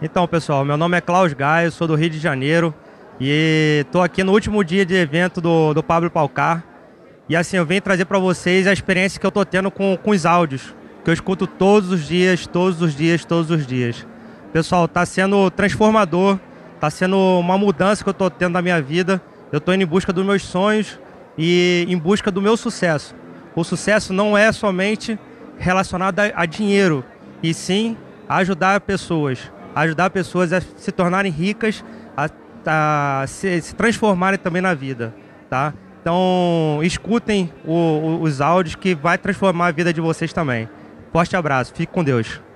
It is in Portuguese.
Então, pessoal, meu nome é Klaus Gaio, sou do Rio de Janeiro e estou aqui no último dia de evento do, do Pablo Palcar. E assim, eu vim trazer para vocês a experiência que eu estou tendo com, com os áudios, que eu escuto todos os dias, todos os dias, todos os dias. Pessoal, está sendo transformador, está sendo uma mudança que eu estou tendo na minha vida. Eu estou indo em busca dos meus sonhos e em busca do meu sucesso. O sucesso não é somente relacionado a, a dinheiro, e sim a ajudar pessoas ajudar pessoas a se tornarem ricas, a, a se, se, transformarem também na vida, tá? Então, escutem o, o, os áudios que vai transformar a vida de vocês também. Forte abraço, fique com Deus.